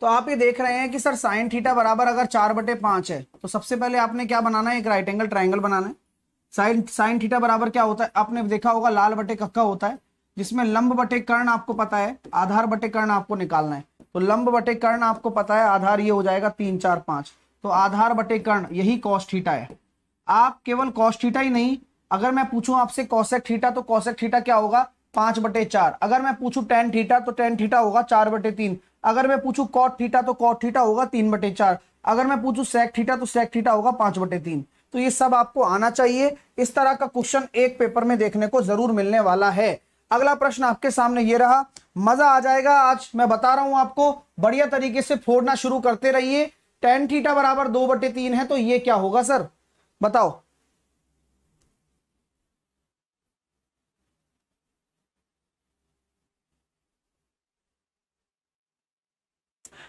तो आप ये देख रहे हैं कि सर साइन थीटा बराबर अगर चार बटे पांच है तो सबसे पहले आपने क्या बनाना है एक राइट एंगल ट्राइंगल बनाना है साइन साइन थीटा बराबर क्या होता है आपने देखा होगा लाल बटे कक्का होता है जिसमें लंब बटे कर्ण आपको पता है आधार बटे कर्ण आपको निकालना है तो लंब बटे कर्ण आपको पता है आधार ये हो जाएगा तीन चार पांच तो आधार बटे कर्ण यही कॉस्ट थीटा है आप केवल कॉस्ट थीटा ही नहीं अगर मैं पूछूं आपसे कॉसेक थीटा तो कॉसेक थीटा क्या होगा पांच बटे चार अगर मैं पूछूं टेन थीटा तो टेन थीटा होगा चार बटे तीन अगर मैं पूछू कॉट थीटा तो कॉट थीटा होगा तीन बटे चार अगर मैं पूछू सेक थीटा तो सेक थीटा होगा पांच बटे तीन तो ये सब आपको आना चाहिए इस तरह का क्वेश्चन एक पेपर में देखने को जरूर मिलने वाला है अगला प्रश्न आपके सामने ये रहा मजा आ जाएगा आज मैं बता रहा हूं आपको बढ़िया तरीके से फोड़ना शुरू करते रहिए टेन थीटा बराबर दो बटे तीन है तो ये क्या होगा सर बताओ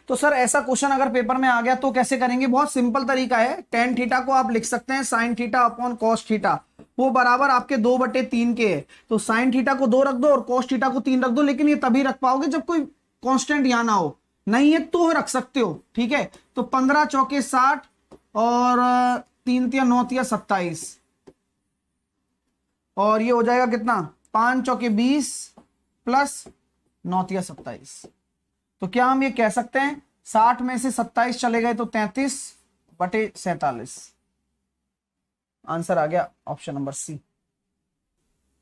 तो सर ऐसा क्वेश्चन अगर पेपर में आ गया तो कैसे करेंगे बहुत सिंपल तरीका है टेन थीटा को आप लिख सकते हैं sine theta upon cos theta वो बराबर आपके दो बटे तीन के है तो साइन थीटा को दो रख दो और कॉस थीटा को तीन रख दो लेकिन ये तभी रख पाओगे जब कोई कॉन्स्टेंट यहां ना हो नहीं है तो रख सकते हो ठीक है तो पंद्रह चौके साठ और तीन तिया नौ तिया सत्ताईस और ये हो जाएगा कितना पांच चौके बीस प्लस नौतिया सत्ताईस तो क्या हम ये कह सकते हैं साठ में से सत्ताईस चले गए तो तैतीस बटे सैतालीस आंसर आ गया ऑप्शन नंबर सी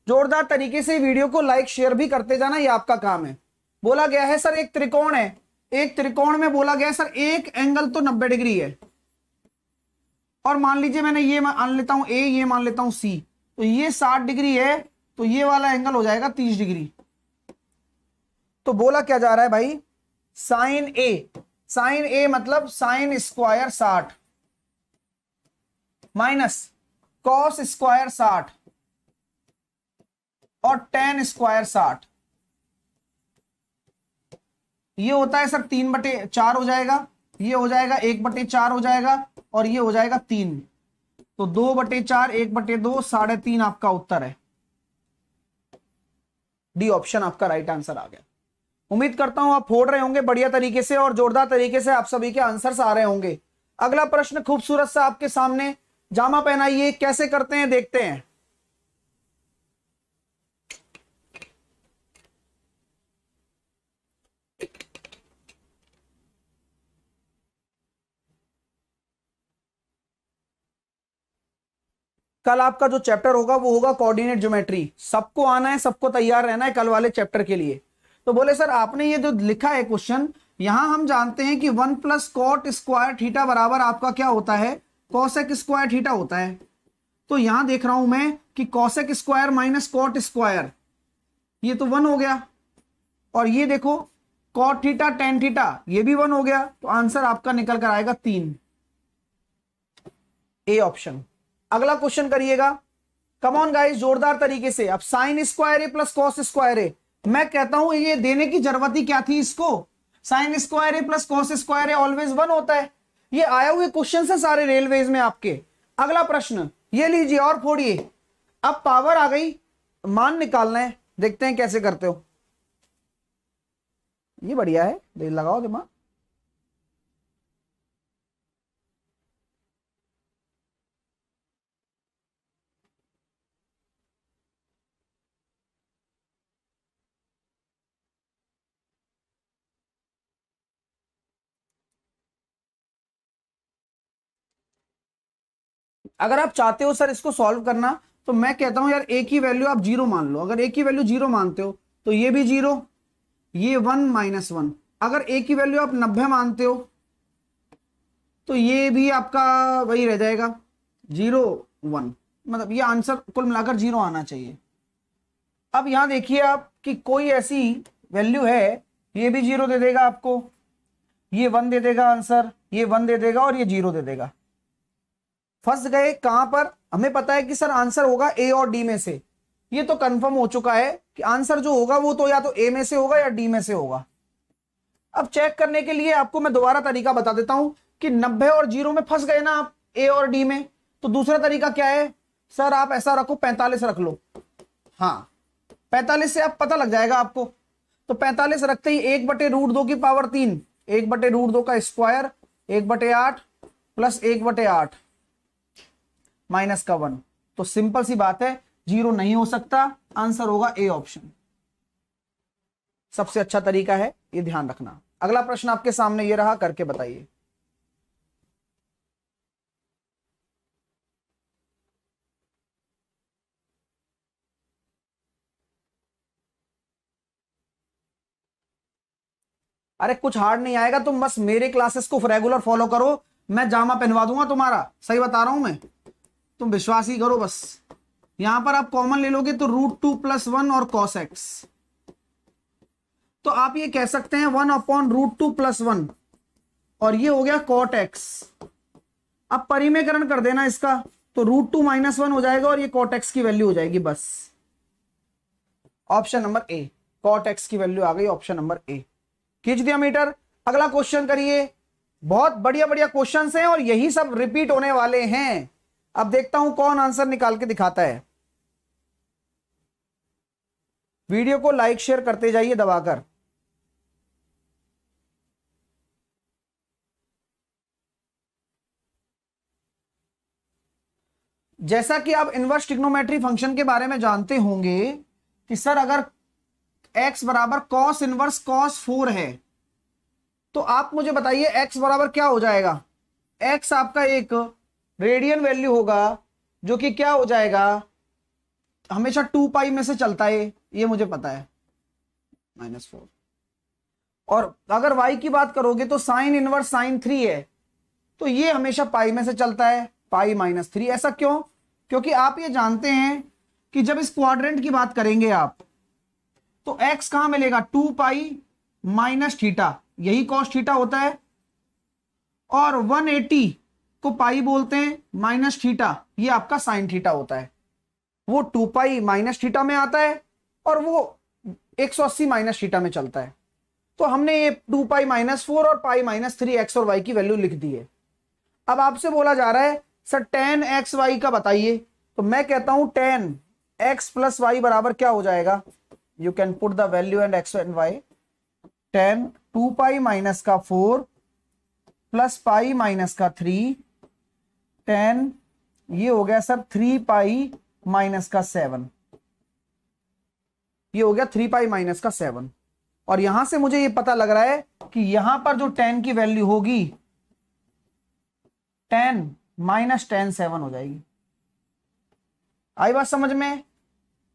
जोरदार तरीके से वीडियो को लाइक शेयर भी करते जाना ये आपका काम है बोला गया है सर एक त्रिकोण है एक त्रिकोण में बोला गया है सर एक एंगल तो नब्बे डिग्री है और मान लीजिए मैंने ये मान लेता हूं ए ये मान लेता हूं सी तो ये साठ डिग्री है तो ये वाला एंगल हो जाएगा तीस डिग्री तो बोला क्या जा रहा है भाई साइन ए साइन ए मतलब साइन स्क्वायर साठ माइनस कॉस स्क्वायर साठ और टेन स्क्वायर साठ ये होता है सर तीन बटे चार हो जाएगा ये हो जाएगा एक बटे चार हो जाएगा और ये हो जाएगा तीन तो दो बटे चार एक बटे दो साढ़े तीन आपका उत्तर है डी ऑप्शन आपका राइट आंसर आ गया उम्मीद करता हूं आप फोड़ रहे होंगे बढ़िया तरीके से और जोरदार तरीके से आप सभी के आंसर्स आ रहे होंगे अगला प्रश्न खूबसूरत सा आपके सामने जामा पहनाइए कैसे करते हैं देखते हैं कल आपका जो चैप्टर होगा वो होगा कोऑर्डिनेट ज्योमेट्री सबको आना है सबको तैयार रहना है कल वाले चैप्टर के लिए तो बोले सर आपने ये जो लिखा है क्वेश्चन यहां हम जानते हैं कि one plus cot square theta बराबर आपका क्या होता है कॉसेक स्क्वायर थीटा होता है तो यहां देख रहा हूं मैं कि cosec square minus cot square ये तो वन हो गया और ये देखो कॉट थीटा टेन थीटा ये भी वन हो गया तो आंसर आपका निकल कर आएगा तीन ए ऑप्शन अगला क्वेश्चन करिएगा कमॉन गाइस जोरदार तरीके से अब sine square A plus cos square A मैं कहता हूं ये देने की जरूरत ही क्या थी इसको sine square A plus cos square A always one होता है ये आए हुए क्वेश्चन है सारे रेलवेज में आपके अगला प्रश्न ये लीजिए और फोड़िए अब पावर आ गई मान निकालना है देखते हैं कैसे करते हो ये बढ़िया है लगाओ दिमाग अगर आप चाहते हो सर इसको सॉल्व करना तो मैं कहता हूं यार ए की वैल्यू आप जीरो मान लो अगर ए की वैल्यू जीरो मानते हो तो ये भी जीरो ये वन माइनस वन अगर ए की वैल्यू आप नब्बे मानते हो तो ये भी आपका वही रह जाएगा जीरो वन मतलब ये आंसर कुल मिलाकर जीरो आना चाहिए अब यहां देखिए आप कि कोई ऐसी वैल्यू है ये भी जीरो दे देगा आपको ये वन दे देगा आंसर ये वन दे देगा और ये जीरो दे देगा फंस गए कहां पर हमें पता है कि सर आंसर होगा ए और डी में से ये तो कंफर्म हो चुका है कि आंसर जो होगा वो तो या तो ए में से होगा या डी में से होगा अब चेक करने के लिए आपको मैं दोबारा तरीका बता देता हूं कि नब्बे और जीरो में फंस गए ना आप ए और डी में तो दूसरा तरीका क्या है सर आप ऐसा रखो पैंतालीस रख लो हाँ पैंतालीस से आप पता लग जाएगा आपको तो पैंतालीस रखते ही एक बटे रूट दो की पावर तीन एक बटे रूट दो का स्क्वायर एक बटे आठ प्लस एक बटे आठ माइनस का वन तो सिंपल सी बात है जीरो नहीं हो सकता आंसर होगा ए ऑप्शन सबसे अच्छा तरीका है ये ध्यान रखना अगला प्रश्न आपके सामने ये रहा करके बताइए अरे कुछ हार्ड नहीं आएगा तुम बस मेरे क्लासेस को रेगुलर फॉलो करो मैं जामा पहनवा दूंगा तुम्हारा सही बता रहा हूं मैं तुम विश्वास ही करो बस यहां पर आप कॉमन ले लोगे तो रूट टू प्लस वन और कॉस एक्स तो आप ये कह सकते हैं one upon root two plus one और ये हो गया कॉट एक्स अब परिमेकरण कर देना इसका तो रूट टू माइनस वन हो जाएगा और ये कॉट एक्स की वैल्यू हो जाएगी बस option number A cot x की वैल्यू आ गई ऑप्शन नंबर ए खींच दिया मीटर अगला क्वेश्चन करिए बहुत बढ़िया बढ़िया क्वेश्चन हैं और यही सब रिपीट होने वाले हैं अब देखता हूं कौन आंसर निकाल के दिखाता है वीडियो को लाइक शेयर करते जाइए दबाकर जैसा कि आप इन्वर्स टिग्नोमेट्री फंक्शन के बारे में जानते होंगे कि सर अगर x बराबर कॉस इनवर्स कॉस फोर है तो आप मुझे बताइए x बराबर क्या हो जाएगा x आपका एक रेडियन वैल्यू होगा जो कि क्या हो जाएगा हमेशा टू पाई में से चलता है ये मुझे पता है माइनस फोर और अगर वाई की बात करोगे तो साइन इनवर्स साइन थ्री है तो ये हमेशा पाई में से चलता है पाई माइनस थ्री ऐसा क्यों क्योंकि आप ये जानते हैं कि जब इस क्वाड्रेंट की बात करेंगे आप तो एक्स कहां मिलेगा टू पाई माइनस थीटा यही कॉस्ट थीटा होता है और एटी को पाई बोलते हैं माइनस थीटा ये आपका साइन थीटा होता है वो टू पाई माइनस थीटा में आता है और वो 180 माइनस थीटा में चलता है तो हमने ये टू पाई माइनस फोर और पाई माइनस थ्री एक्स और वाई की वैल्यू लिख दी है अब आपसे बोला जा रहा है सर टेन एक्स वाई का बताइए तो मैं कहता हूं टेन एक्स प्लस वाई बराबर क्या हो जाएगा you can put the value and x and y tan two pi minus का फोर प्लस पाई माइनस का थ्री टेन ये हो गया सर थ्री पाई माइनस का सेवन ये हो गया थ्री पाई माइनस का सेवन और यहां से मुझे ये पता लग रहा है कि यहां पर जो टेन की वैल्यू होगी टेन माइनस टेन सेवन हो जाएगी आई बात समझ में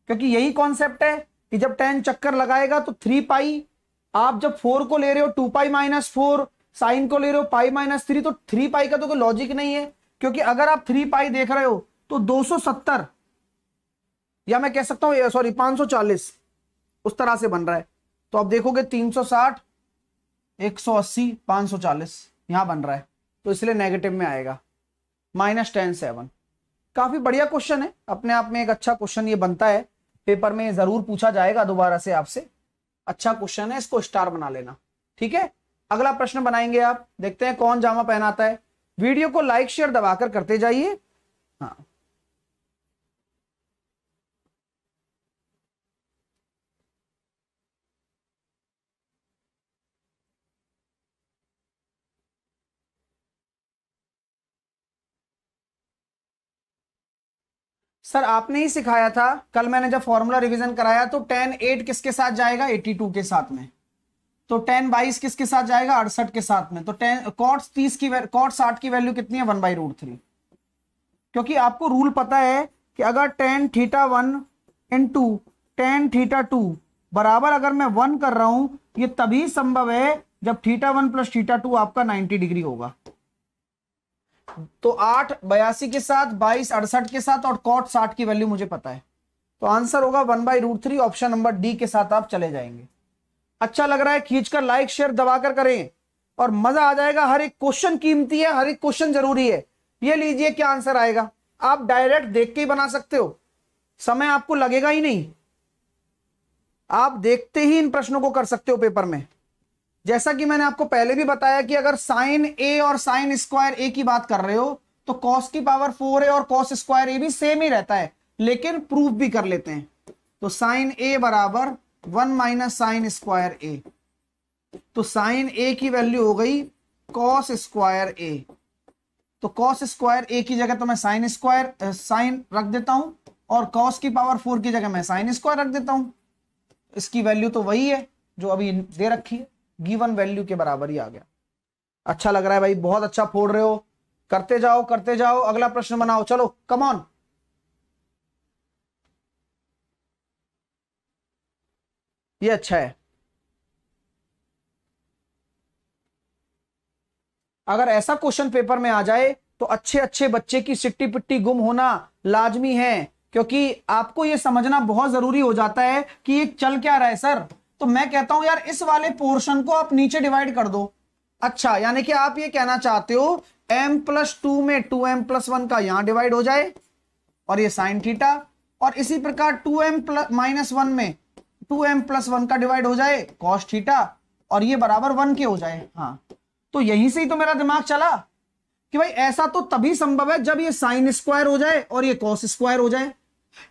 क्योंकि यही कॉन्सेप्ट है कि जब टेन चक्कर लगाएगा तो थ्री पाई आप जब फोर को ले रहे हो two pi minus four sine को ले रहे हो पाई माइनस थ्री तो थ्री पाई का तो कोई लॉजिक नहीं है क्योंकि अगर आप थ्री पाई देख रहे हो तो 270 या मैं कह सकता हूं सॉरी 540 उस तरह से बन रहा है तो आप देखोगे 360 180 540 यहां बन रहा है तो इसलिए नेगेटिव में आएगा माइनस टेन सेवन काफी बढ़िया क्वेश्चन है अपने आप में एक अच्छा क्वेश्चन ये बनता है पेपर में जरूर पूछा जाएगा दोबारा से आपसे अच्छा क्वेश्चन है इसको स्टार बना लेना ठीक है अगला प्रश्न बनाएंगे आप देखते हैं कौन जामा पहनाता है वीडियो को लाइक शेयर दबाकर करते जाइए हाँ सर आपने ही सिखाया था कल मैंने जब फॉर्मूला रिवीजन कराया तो टेन एट किसके साथ जाएगा एटी टू के साथ में तो टेन बाईस किसके साथ जाएगा अड़सठ के साथ में तो टेन कॉट तीस की कॉट साठ की वैल्यू कितनी है वन बाई रूट थ्री क्योंकि आपको रूल पता है कि अगर tan theta one into tan theta two बराबर अगर मैं वन कर रहा हूं ये तभी संभव है जब theta one plus theta two आपका नाइन्टी डिग्री होगा तो आठ बयासी के साथ बाईस अड़सठ के साथ और कॉट साठ की वैल्यू मुझे पता है तो आंसर होगा one by root three option number D के साथ आप चले जाएंगे अच्छा लग रहा है खींचकर लाइक शेयर दबाकर करें और मजा आ जाएगा हर एक क्वेश्चन कीमती है हर एक क्वेश्चन जरूरी है ये लीजिए क्या आंसर आएगा आप डायरेक्ट देख के ही बना सकते हो समय आपको लगेगा ही नहीं आप देखते ही इन प्रश्नों को कर सकते हो पेपर में जैसा कि मैंने आपको पहले भी बताया कि अगर साइन ए और साइन स्क्वायर ए की बात कर रहे हो तो कॉस की पावर फोर ए और कॉस स्क्वायर ए भी सेम ही रहता है लेकिन प्रूफ भी कर लेते हैं तो साइन ए बराबर one minus sine square A तो साइन ए की वैल्यू हो गई कॉस स्क्वायर ए तो कॉस स्क्वायर ए की जगह तो मैं साइन स्क्वायर साइन रख देता हूं और कॉस की पावर फोर की जगह मैं साइन स्क्वायर रख देता हूं इसकी वैल्यू तो वही है जो अभी दे रखी है गिवन वैल्यू के बराबर ही आ गया अच्छा लग रहा है भाई बहुत अच्छा फोड़ रहे हो करते जाओ करते जाओ अगला प्रश्न बनाओ चलो कमॉन ये अच्छा है अगर ऐसा क्वेश्चन पेपर में आ जाए तो अच्छे अच्छे बच्चे की सिट्टी पिट्टी गुम होना लाजमी है क्योंकि आपको यह समझना बहुत जरूरी हो जाता है कि ये चल क्या रहा है सर तो मैं कहता हूं यार इस वाले पोर्शन को आप नीचे डिवाइड कर दो अच्छा यानी कि आप ये कहना चाहते हो m प्लस टू में टू एम प्लस वन का यहां डिवाइड हो जाए और ये साइन थीटा और इसी प्रकार two m plus minus one में टू एम प्लस वन का डिवाइड हो जाए कॉस थीटा और ये बराबर वन के हो जाए हाँ तो यहीं से ही तो मेरा दिमाग चला कि भाई ऐसा तो तभी संभव है जब ये साइन स्क्वायर हो जाए और ये कॉस स्क्वायर हो जाए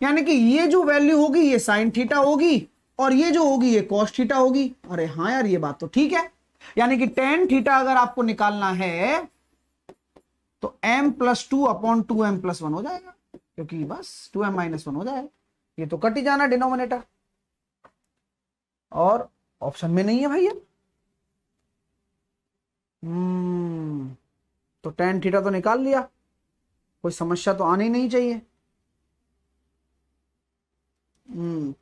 यानी कि ये जो वैल्यू होगी ये साइन थीटा होगी और ये जो होगी ये कॉस थीटा होगी अरे हाँ यार ये बात तो ठीक है यानी कि टेन थीटा अगर आपको निकालना है तो m plus two upon two m plus one हो जाएगा क्योंकि बस टू एम माइनस वन हो जाएगा ये तो कट ही जाना डिनोमिनेटर और ऑप्शन में नहीं है भाई ये हम्म, तो टेन थीटा तो निकाल लिया कोई समस्या तो आनी नहीं चाहिए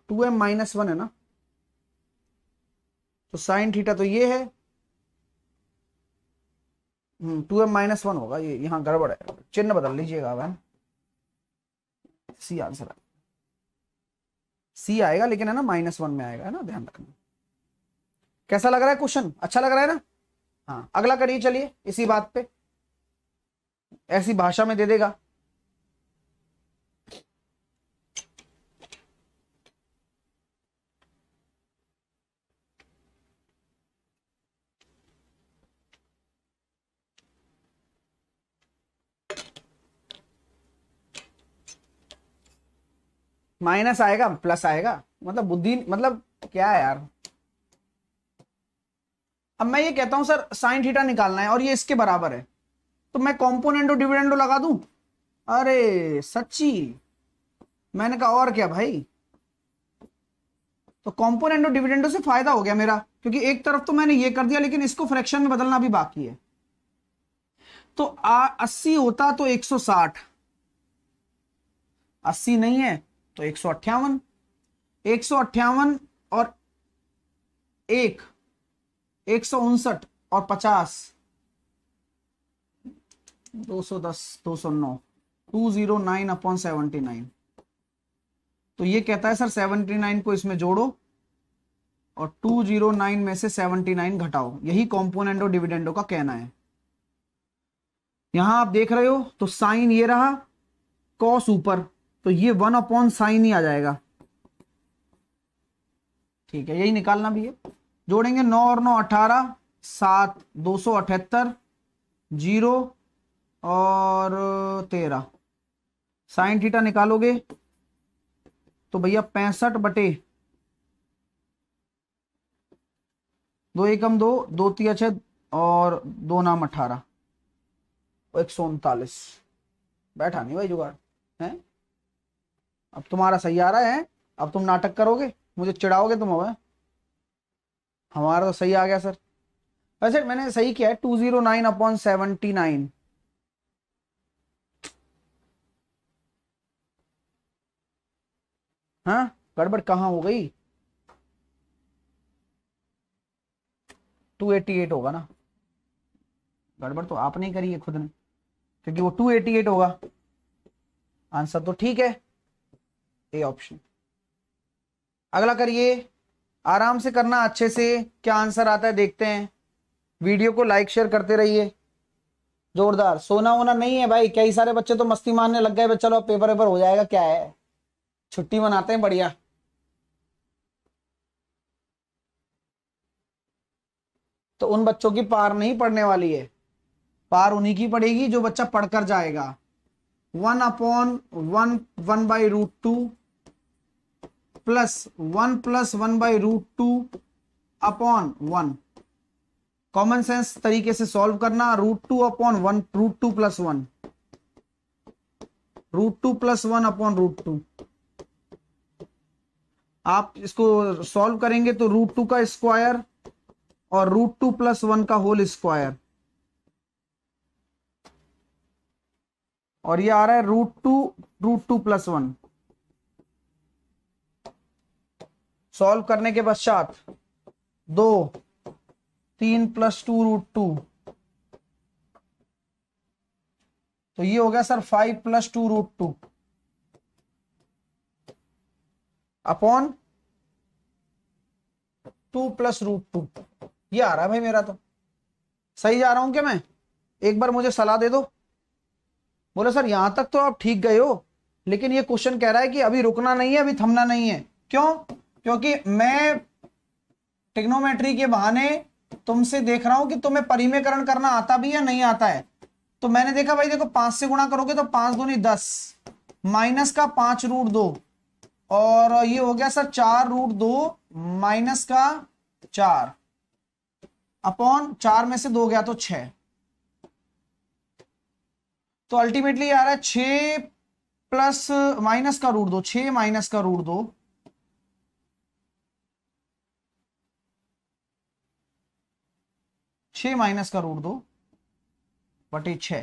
टू एम माइनस वन है ना तो साइन थीटा तो ये है टू एम माइनस वन होगा ये यहाँ गड़बड़ है चिन्ह बदल लीजिएगा मैम सी आंसर है सी आएगा लेकिन है ना माइनस वन में आएगा है ना ध्यान रखना कैसा लग रहा है क्वेश्चन अच्छा लग रहा है ना हाँ अगला करिए चलिए इसी बात पे ऐसी भाषा में दे देगा माइनस आएगा प्लस आएगा मतलब बुद्धि मतलब क्या है यार अब मैं ये कहता हूं सर साइन थीटा निकालना है और ये इसके बराबर है तो मैं कॉम्पोनेंटो डिविडेंडो लगा दू अरे सच्ची मैंने कहा और क्या भाई तो कॉम्पोनेंटो डिविडेंडो से फायदा हो गया मेरा क्योंकि एक तरफ तो मैंने ये कर दिया लेकिन इसको फ्रैक्शन में बदलना भी बाकी है तो अस्सी होता तो एक सौ साठ अस्सी नहीं है तो एक सौ अट्ठावन एक सौ अट्ठावन और एक एक सौ उनसठ और पचास दो सौ दस दो सौ नौ two zero nine upon seventy nine तो ये कहता है सर सेवनटी नाइन को इसमें जोड़ो और टू जीरो नाइन में से सेवनटी नाइन घटाओ यही कॉम्पोनेंट और डिविडेंडो का कहना है यहां आप देख रहे हो तो साइन ये रहा कॉस ऊपर तो ये वन अपॉन साइन ही आ जाएगा ठीक है यही निकालना भी है जोड़ेंगे नौ और नौ अठारह सात दो सौ अठहत्तर जीरो और तेरह साइन थीटा निकालोगे तो भैया पैंसठ बटे दो एकम दो दो तिया छः और दो नाम अठारह एक सौ उनतालीस बैठा नहीं भाई जुगाड़ है अब तुम्हारा सही आ रहा है अब तुम नाटक करोगे मुझे चिड़ाओगे तुम अब हमारा तो सही आ गया सर वैसे मैंने सही किया है two zero nine upon seventy nine हाँ गड़बड़ कहाँ हो गई टू एटी एट होगा ना गड़बड़ तो आपने करी है खुद ने क्योंकि वो टू एटी एट होगा आंसर तो ठीक है ए ऑप्शन अगला करिए आराम से करना अच्छे से क्या आंसर आता है देखते हैं वीडियो को लाइक शेयर करते रहिए जोरदार सोना वोना नहीं है भाई कई सारे बच्चे तो मस्ती मारने लग गए चलो पेपर वेपर हो जाएगा क्या है छुट्टी मनाते हैं बढ़िया तो उन बच्चों की पार नहीं पढ़ने वाली है पार उन्हीं की पड़ेगी जो बच्चा पढ़कर जाएगा one upon one one by root two plus one plus one by root two upon one common sense तरीके से सॉल्व करना root two upon one root two plus one root two plus one upon root two आप इसको solve करेंगे तो root two का square और root two plus one का होल स्क्वायर और ये आ रहा है root two root two plus one solve करने के पश्चात दो तीन प्लस टू रूट टू तो ये हो गया sir five plus two root two upon two plus root two ये आ रहा है भाई मेरा तो सही जा रहा हूं क्या मैं एक बार मुझे सलाह दे दो बोला सर यहां तक तो आप ठीक गए हो लेकिन ये क्वेश्चन कह रहा है कि अभी रुकना नहीं है अभी थमना नहीं है क्यों क्योंकि मैं टेक्नोमेट्री के बहाने तुमसे देख रहा हूं कि तुम्हें परिमेकरण करना आता भी या नहीं आता है तो मैंने देखा भाई देखो पांच से गुणा करोगे तो पांच नहीं दस माइनस का पांच रूट दो और ये हो गया सर चार रूट दो माइनस का चार अपॉन चार में से दो गया तो छह तो अल्टीमेटली आ रहा है छ प्लस माइनस का रूट दो छ माइनस का रूट दो छ माइनस का रूट दो बटे छ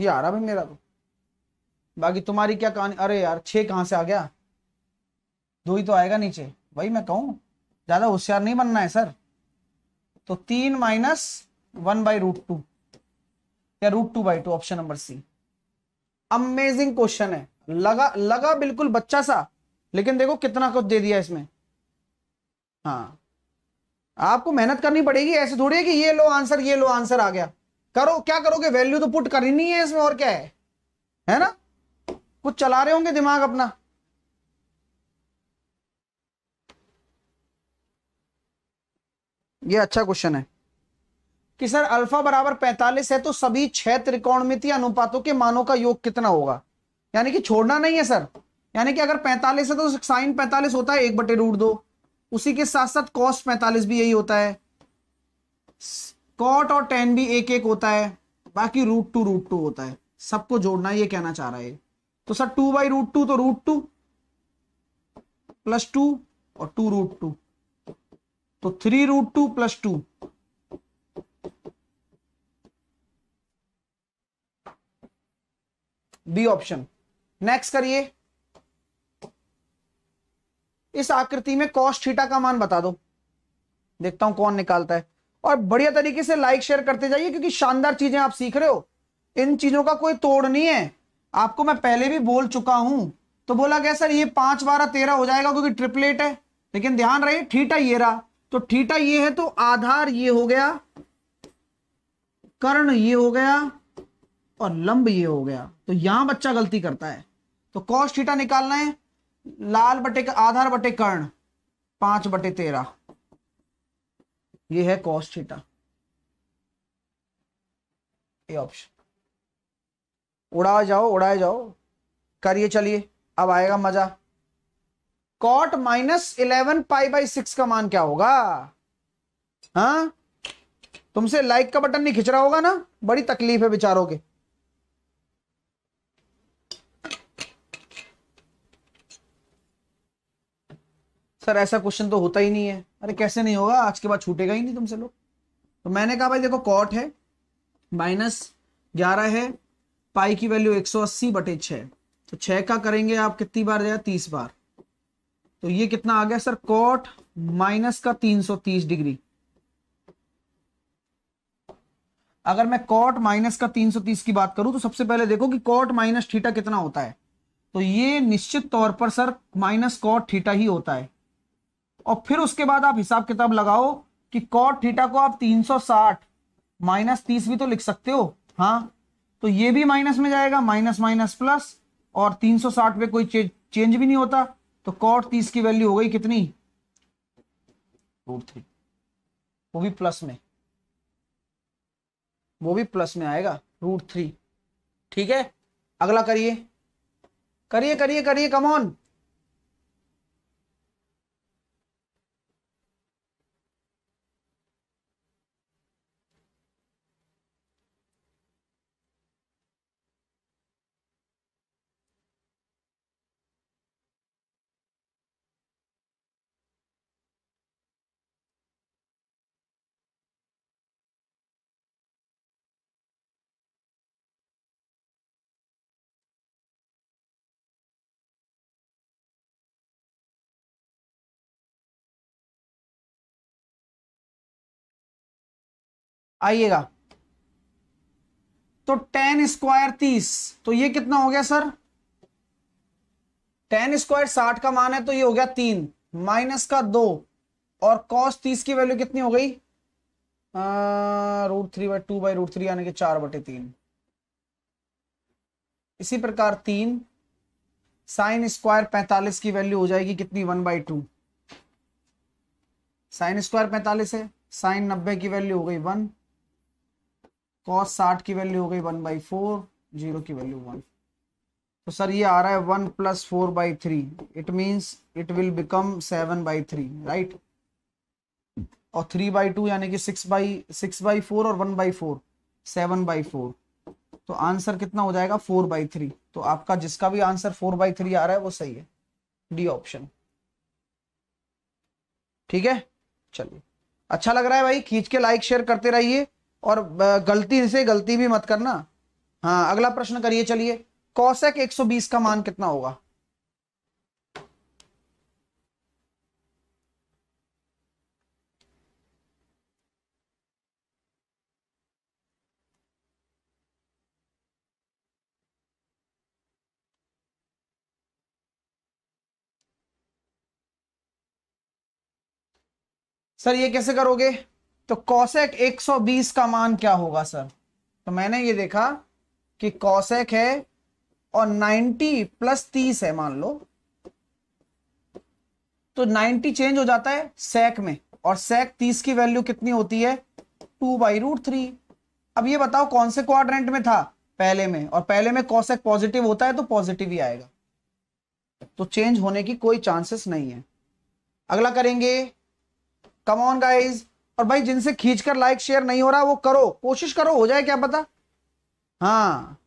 ये आ रहा भाई मेरा तो बाकी तुम्हारी क्या कहानी अरे यार छह कहां से आ गया दो ही तो आएगा नीचे भाई मैं कहूं ज्यादा होशियार नहीं बनना है सर तो तीन minus one by root two या root two by two option number C amazing question है लगा लगा बिल्कुल बच्चा सा लेकिन देखो कितना कुछ दे दिया इसमें हाँ आपको मेहनत करनी पड़ेगी ऐसे थोड़ी है कि ये लो आंसर ये लो आंसर आ गया करो क्या करोगे वैल्यू तो पुट करनी है इसमें और क्या है है ना कुछ चला रहे होंगे दिमाग अपना ये अच्छा क्वेश्चन है कि सर अल्फा बराबर 45 है तो सभी छह त्रिकोणमितीय अनुपातों के मानों का योग कितना होगा यानी कि छोड़ना नहीं है सर यानी कि अगर 45 है तो साइन 45 होता है एक बटे रूट दो उसी के साथ साथ कॉस पैंतालीस भी यही होता है कॉट और टेन भी एक एक होता है बाकी रूट टू रूट टू होता है सबको जोड़ना ये कहना चाह रहा है तो sir two by root two तो रूट टू प्लस टू और टू रूट टू तो three root two plus two B option next करिए इस आकृति में कॉस्ट थीटा का मान बता दो देखता हूं कौन निकालता है और बढ़िया तरीके से लाइक शेयर करते जाइए क्योंकि शानदार चीजें आप सीख रहे हो इन चीजों का कोई तोड़ नहीं है आपको मैं पहले भी बोल चुका हूं तो बोला गया सर ये पांच बारह तेरह हो जाएगा क्योंकि ट्रिपलेट है लेकिन ध्यान रहे थीटा ये रहा तो थीटा ये है तो आधार ये हो गया कर्ण ये हो गया और लंब ये हो गया तो यहां बच्चा गलती करता है तो कॉस थीटा निकालना है लाल बटे आधार बटे कर्ण पांच बटे तेरह ये है कॉस थीटा ये ऑप्शन उड़ाए जाओ उड़ाए जाओ करिए चलिए अब आएगा मजा cot minus eleven pi by six का मान क्या होगा हा? तुमसे लाइक का बटन नहीं खिंच रहा होगा ना बड़ी तकलीफ है बेचारों के सर ऐसा क्वेश्चन तो होता ही नहीं है अरे कैसे नहीं होगा आज के बाद छूटेगा ही नहीं तुमसे लोग तो मैंने कहा भाई देखो कॉट है माइनस ग्यारह है पाई की वैल्यू अस्सी बटे छ तो छह का करेंगे आप कितनी बार जाए तीस बार तो ये कितना आ गया सर कॉट माइनस का 330 डिग्री अगर मैं कॉट माइनस का 330 की बात करूं तो सबसे पहले देखो कि कॉट माइनस थीटा कितना होता है तो ये निश्चित तौर पर सर माइनस कॉट थीटा ही होता है और फिर उसके बाद आप हिसाब किताब लगाओ कि कॉट थीटा को आप 360 माइनस तीस भी तो लिख सकते हो हाँ तो ये भी माइनस में जाएगा माइनस माइनस प्लस और 360 पे कोई चेंज भी नहीं होता तो कॉट तीस की वैल्यू हो गई कितनी रूट थ्री वो भी प्लस में वो भी प्लस में आएगा रूट थ्री ठीक है अगला करिए करिए करिए करिए कमॉन आइएगा तो टेन स्क्वायर तीस तो ये कितना हो गया सर टेन स्क्वायर साठ का मान है तो ये हो गया तीन माइनस का दो और कॉस तीस की वैल्यू कितनी हो गई root three by two by root three यानी कि चार बटे तीन इसी प्रकार तीन साइन स्क्वायर पैंतालीस की वैल्यू हो जाएगी कितनी one by two sine square पैंतालीस है साइन नब्बे की वैल्यू हो गई वन कॉस साठ की वैल्यू हो गई वन बाई फोर जीरो की वैल्यू वन तो सर ये आ रहा है one plus four by three it means it will become seven by three right और थ्री बाई टू यानी कि six by six by four और one by four seven by four तो आंसर कितना हो जाएगा फोर बाई थ्री तो आपका जिसका भी आंसर फोर बाई थ्री आ रहा है वो सही है डी ऑप्शन ठीक है चलिए अच्छा लग रहा है भाई खींच के लाइक शेयर करते रहिए और गलती से गलती भी मत करना हाँ अगला प्रश्न करिए चलिए कौशक 120 का मान कितना होगा सर ये कैसे करोगे तो कॉसेक 120 का मान क्या होगा सर तो मैंने ये देखा कि कॉसेक है और 90 प्लस 30 है मान लो तो 90 चेंज हो जाता है सेक में और सेक 30 की वैल्यू कितनी होती है टू बाई रूट थ्री अब ये बताओ कौन से क्वाड्रेंट में था पहले में और पहले में कॉसेक पॉजिटिव होता है तो पॉजिटिव ही आएगा तो चेंज होने की कोई चांसेस नहीं है अगला करेंगे कम ऑन गाइज और भाई जिनसे खींचकर लाइक शेयर नहीं हो रहा वो करो कोशिश करो हो जाए क्या पता हाँ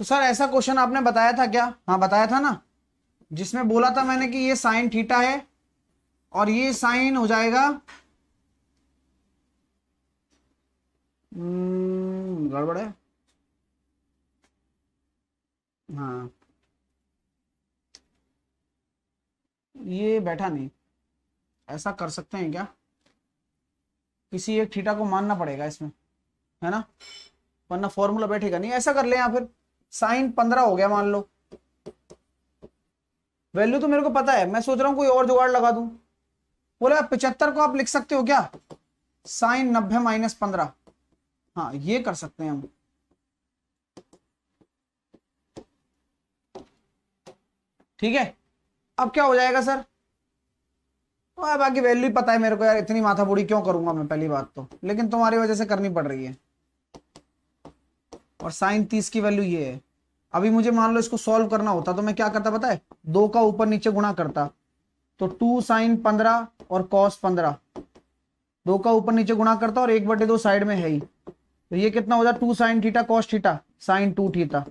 तो सर ऐसा क्वेश्चन आपने बताया था क्या हाँ बताया था ना जिसमें बोला था मैंने कि ये साइन थीटा है और ये साइन हो जाएगा हम्म, गड़बड़ है हाँ ये बैठा नहीं ऐसा कर सकते हैं क्या किसी एक थीटा को मानना पड़ेगा इसमें है ना वरना फॉर्मूला बैठेगा नहीं ऐसा कर ले या फिर साइन पंद्रह हो गया मान लो वैल्यू तो मेरे को पता है मैं सोच रहा हूं कोई और जुगाड़ लगा दू बोला पिछहत्तर को आप लिख सकते हो क्या साइन नब्बे माइनस पंद्रह हाँ ये कर सकते हैं हम ठीक है अब क्या हो जाएगा सर बाकी वैल्यू पता है मेरे को यार इतनी माथा बुढ़ी क्यों करूंगा मैं पहली बात तो लेकिन तुम्हारी वजह से करनी पड़ रही है और साइन तीस की वैल्यू ये है अभी मुझे मान लो इसको सॉल्व करना होता तो मैं क्या करता पता है दो का ऊपर नीचे गुणा करता तो टू साइन पंद्रह और कॉस पंद्रह दो का ऊपर नीचे गुणा करता और एक बटे दो साइड में है ही तो ये कितना हो जाता two sine theta cos theta sine two theta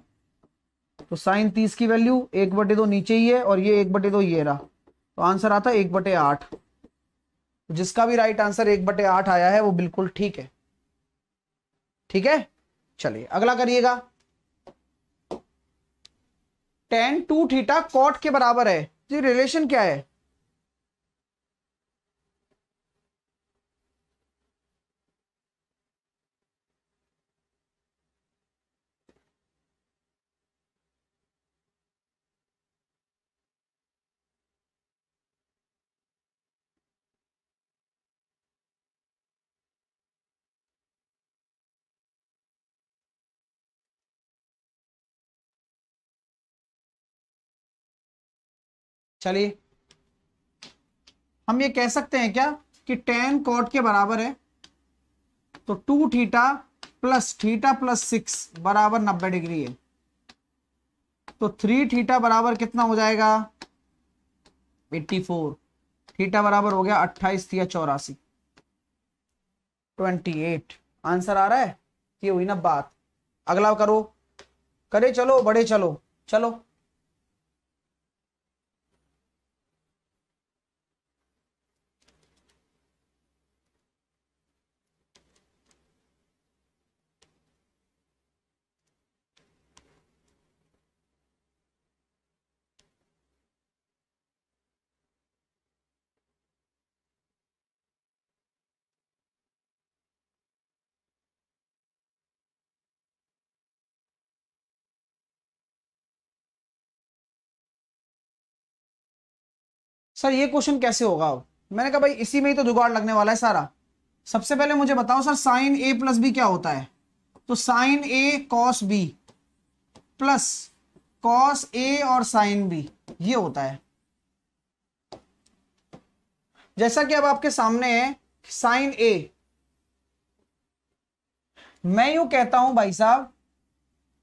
तो साइन तीस की वैल्यू एक बटे दो नीचे ही है और ये एक बटे दो ये रहा तो आंसर आता एक बटे आठ तो जिसका भी राइट आंसर एक बटे आठ आया है वो बिल्कुल ठीक है ठीक है चलिए अगला करिएगा टेन टू थीटा कॉट के बराबर है जी रिलेशन क्या है चलिए हम ये कह सकते हैं क्या कि टेन कॉट के बराबर है तो two theta plus theta plus six बराबर नब्बे डिग्री है तो थ्री थीटा बराबर कितना हो जाएगा एट्टी फोर थीटा बराबर हो गया अट्ठाईस या चौरासी ट्वेंटी एट आंसर आ रहा है ये हुई ना बात अगला करो करे चलो बड़े चलो चलो सर ये क्वेश्चन कैसे होगा अब मैंने कहा भाई इसी में ही तो जुगाड़ लगने वाला है सारा सबसे पहले मुझे बताओ sir sine A plus B क्या होता है तो sine A cos B plus cos A और साइन बी ये होता है जैसा कि अब आपके सामने है साइन ए मैं यू कहता हूं भाई साहब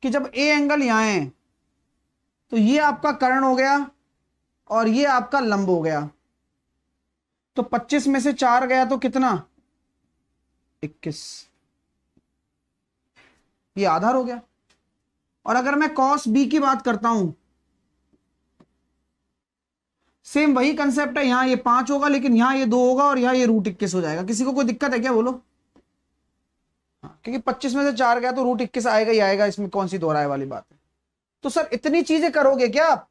कि जब ए एंगल यहां है तो ये आपका करण हो गया और ये आपका लंब हो गया तो 25 में से चार गया तो कितना 21 ये आधार हो गया और अगर मैं कॉस बी की बात करता हूं सेम वही कंसेप्ट है यहां ये पांच होगा लेकिन यहां ये दो होगा और यहां ये रूट इक्कीस हो जाएगा किसी को कोई दिक्कत है क्या बोलो हाँ, क्योंकि पच्चीस में से चार गया तो रूट इक्कीस आएगा ही आएगा इसमें कौन सी दोहराए वाली बात है तो सर इतनी चीजें करोगे क्या आप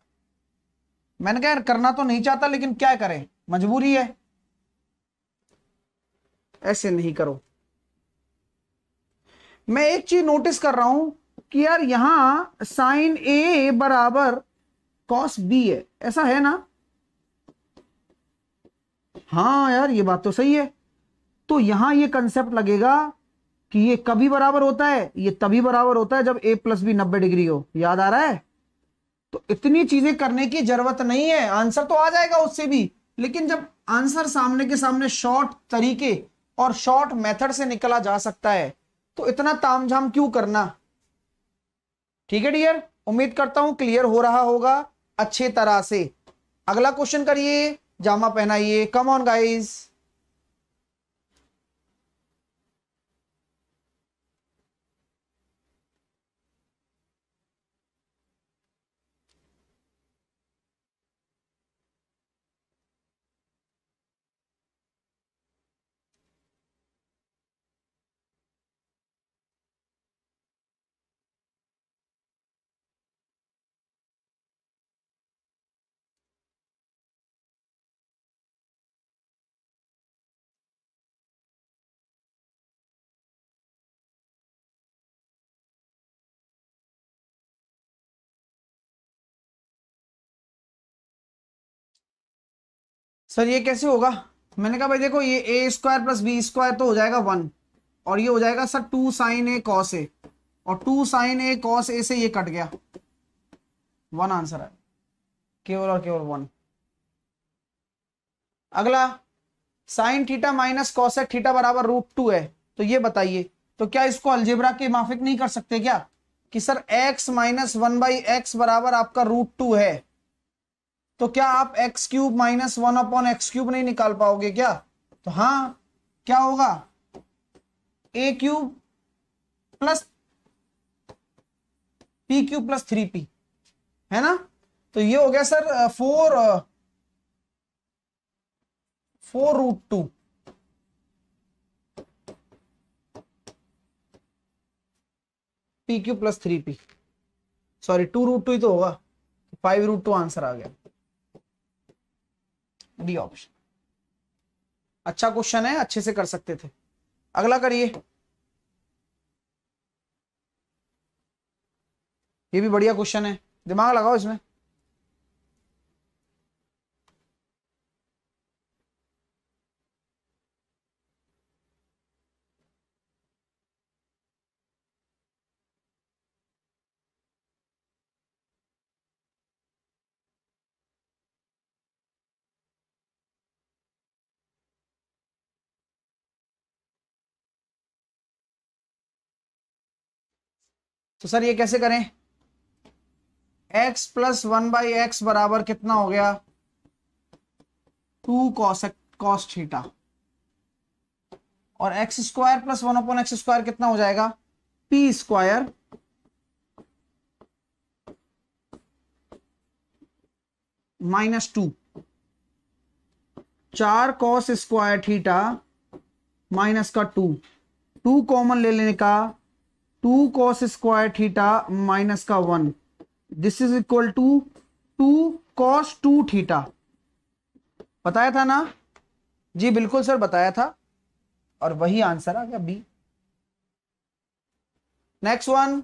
मैंने कहा करना तो नहीं चाहता लेकिन क्या करें मजबूरी है ऐसे नहीं करो मैं एक चीज नोटिस कर रहा हूं कि यार यहां साइन ए बराबर कॉस बी है ऐसा है ना हाँ यार ये बात तो सही है तो यहां ये कंसेप्ट लगेगा कि ये कभी बराबर होता है ये तभी बराबर होता है जब ए प्लस बी नब्बे डिग्री हो याद आ रहा है तो इतनी चीजें करने की जरूरत नहीं है आंसर तो आ जाएगा उससे भी लेकिन जब आंसर सामने के सामने शॉर्ट तरीके और शॉर्ट मेथड से निकला जा सकता है तो इतना तामझाम क्यों करना ठीक है डियर उम्मीद करता हूं क्लियर हो रहा होगा अच्छे तरह से अगला क्वेश्चन करिए जामा पहनाइए कम ऑन गाइज सर ये कैसे होगा मैंने कहा भाई देखो ये A square plus B square तो हो जाएगा वन और ये हो जाएगा sir two sine A cos A और two sine A cos A से ये कट गया वन आंसर है केवल और केवल वन अगला साइन थीटा माइनस कॉस है थीटा बराबर रूट टू है तो ये बताइए तो क्या इसको अल्जेब्रा के माफिक नहीं कर सकते क्या कि sir x minus one by x बराबर आपका रूट टू है तो क्या आप x cube minus one upon x cube नहीं निकाल पाओगे क्या तो हां क्या होगा A cube plus P cube plus three P है ना तो ये हो गया sir four four root two P Q plus three P sorry two root two ही तो होगा फाइव रूट टू आंसर आ गया डी ऑप्शन अच्छा क्वेश्चन है अच्छे से कर सकते थे अगला करिए ये भी बढ़िया क्वेश्चन है दिमाग लगाओ इसमें तो सर ये कैसे करें x plus one by x बराबर कितना हो गया टू कॉस कॉस थीटा और x square plus one upon x square कितना हो जाएगा पी स्क्वायर माइनस टू चार कॉस स्क्वायर थीटा माइनस का टू टू कॉमन ले लेने का two cos square theta minus का one this is equal to two cos two theta बताया था ना जी बिल्कुल सर बताया था और वही आंसर आ गया बी नेक्स्ट वन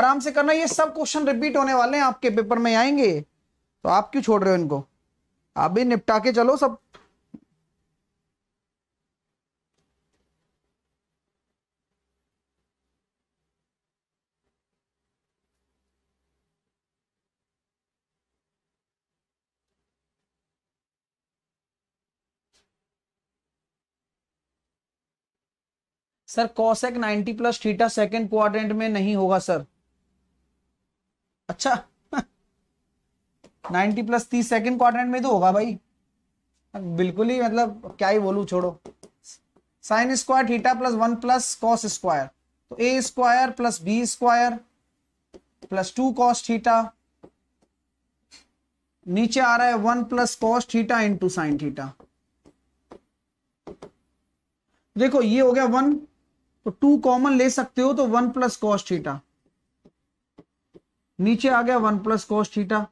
आराम से करना ये सब क्वेश्चन रिपीट होने वाले हैं आपके पेपर में आएंगे तो आप क्यों छोड़ रहे हो इनको आप भी निपटा के चलो सब sir cosec 90 plus theta second quadrant में नहीं होगा सर अच्छा 90 प्लस तीस सेकेंड क्वाड्रेंट में तो होगा भाई बिल्कुल ही मतलब क्या ही बोलू छोड़ो sine square theta plus one plus cos square तो A square plus B square plus two cos theta नीचे आ रहा है one plus cos theta into sine theta देखो ये हो गया वन तो टू कॉमन ले सकते हो तो वन प्लस कॉस्ट थीटा नीचे आ गया one plus cos theta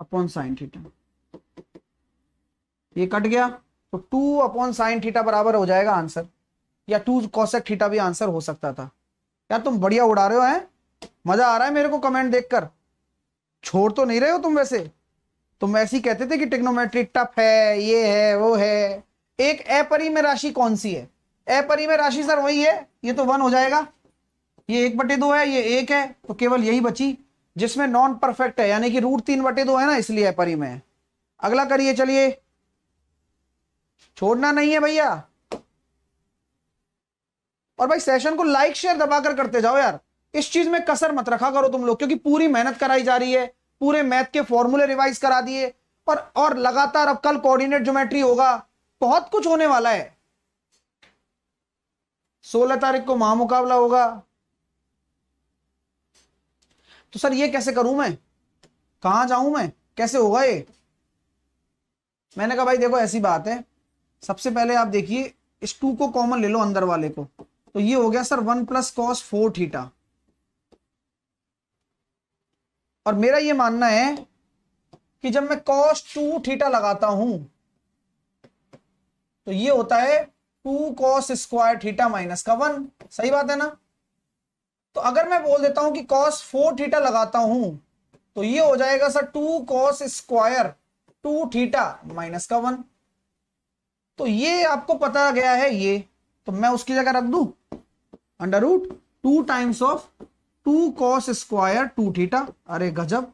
upon sine theta ये कट गया तो टू अपॉन साइन थीटा बराबर हो जाएगा आंसर या टू कॉसेक थीटा भी आंसर हो सकता था यार तुम बढ़िया उड़ा रहे हो हैं मजा आ रहा है मेरे को कमेंट देखकर छोड़ तो नहीं रहे हो तुम वैसे तुम वैसे ही कहते थे कि टेक्नोमेट्री टफ है ये है वो है एक ए में राशि कौन सी है अपरिमय में राशि सर वही है ये तो वन हो जाएगा ये एक बटे दो है ये एक है तो केवल यही बची जिसमें नॉन परफेक्ट है यानी कि रूट तीन बटे दो है ना इसलिए है में अगला करिए चलिए छोड़ना नहीं है भैया और भाई सेशन को लाइक शेयर दबाकर करते जाओ यार इस चीज में कसर मत रखा करो तुम लोग क्योंकि पूरी मेहनत कराई जा रही है पूरे मैथ के फॉर्मूले रिवाइज करा दिए और और लगातार अब कल कोऑर्डिनेट ज्योमेट्री होगा बहुत कुछ होने वाला है सोलह तारीख को महामुकाबला होगा तो सर ये कैसे करूं मैं कहा जाऊं मैं कैसे होगा ये मैंने कहा भाई देखो ऐसी बात है सबसे पहले आप देखिए इस टू को कॉमन ले लो अंदर वाले को तो ये हो गया sir one plus cos four theta और मेरा ये मानना है कि जब मैं कॉस टू थीटा लगाता हूं तो ये होता है two cos square theta minus का वन सही बात है ना तो अगर मैं बोल देता हूं कि कॉस फोर थीटा लगाता हूं तो ये हो जाएगा sir two cos square two theta minus का वन तो ये आपको पता गया है ये तो मैं उसकी जगह रख दू under root two times of two cos square two theta अरे गजब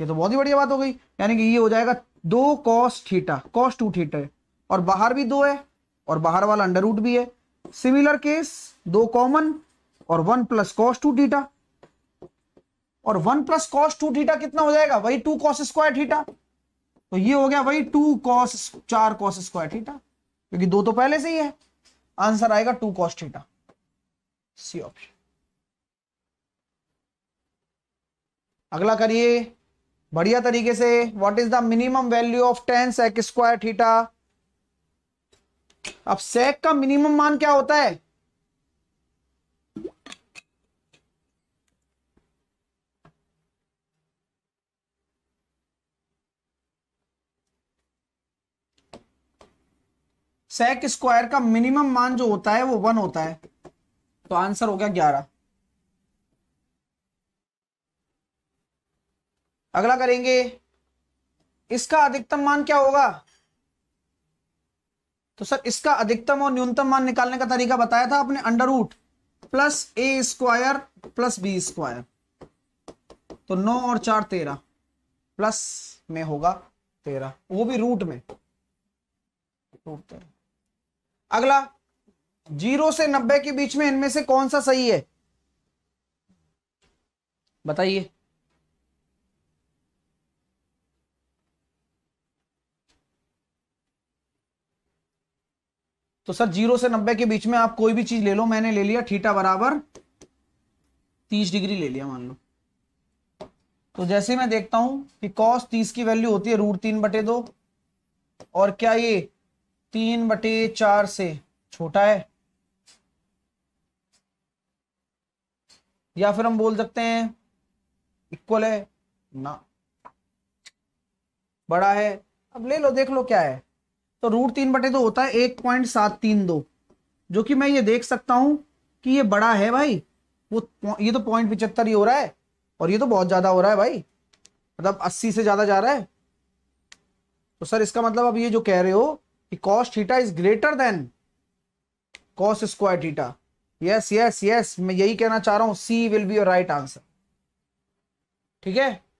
ये तो बहुत ही बढ़िया बात हो गई यानी कि ये हो जाएगा दो cos theta cos two theta और बाहर भी दो है और बाहर वाला अंडर रूट भी है सिमिलर केस दो कॉमन और one plus cos two theta और one plus cos two theta कितना हो जाएगा वही टू कॉस स्क्वायर थीटा तो ये हो गया वही टू कॉस चार कॉस स्क्वायर थीटा क्योंकि दो तो पहले से ही है आंसर आएगा two cos theta C option अगला करिए बढ़िया तरीके से what is the minimum value of ten sec square theta अब सेक का मिनिमम मान क्या होता है सेक स्क्वायर का मिनिमम मान जो होता है वो वन होता है तो आंसर हो गया ग्यारह अगला करेंगे इसका अधिकतम मान क्या होगा तो सर इसका अधिकतम और न्यूनतम मान निकालने का तरीका बताया था आपने under root plus A square plus B square तो नौ और चार तेरह प्लस में होगा तेरह वो भी रूट में रूट तेरह अगला जीरो से नब्बे के बीच में इनमें से कौन सा सही है बताइए तो सर जीरो से नब्बे के बीच में आप कोई भी चीज ले लो मैंने ले लिया थीटा बराबर तीस डिग्री ले लिया मान लो तो जैसे मैं देखता हूं कि कॉस तीस की वैल्यू होती है रूट तीन बटे दो और क्या ये तीन बटे चार से छोटा है या फिर हम बोल सकते हैं इक्वल है ना बड़ा है अब ले लो देख लो क्या है तो रूट तीन बटे दो होता है एक पॉइंट सात तीन दो जो कि मैं ये देख सकता हूं कि ये बड़ा है भाई वो ये तो पॉइंट पिचहत्तर ही हो रहा है और ये तो बहुत ज्यादा हो रहा है भाई मतलब अस्सी से ज्यादा जा रहा है तो सर इसका मतलब अब ये जो कह रहे हो कि cos theta is greater than cos square theta yes yes yes मैं यही कहना चाह रहा हूं C will be your right answer ठीक है